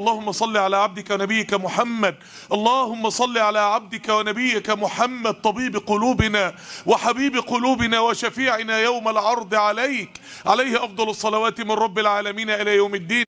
اللهم صل على عبدك ونبيك محمد اللهم صل على عبدك ونبيك محمد طبيب قلوبنا وحبيب قلوبنا وشفيعنا يوم العرض عليك عليه أفضل الصلوات من رب العالمين إلى يوم الدين